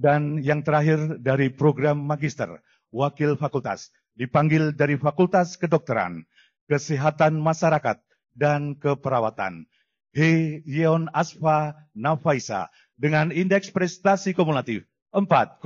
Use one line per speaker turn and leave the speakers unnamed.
Dan yang terakhir dari program magister, wakil fakultas, dipanggil dari Fakultas Kedokteran, Kesehatan Masyarakat, dan Keperawatan. He Yeon Asfa Nafaisa dengan indeks prestasi kumulatif 4,00.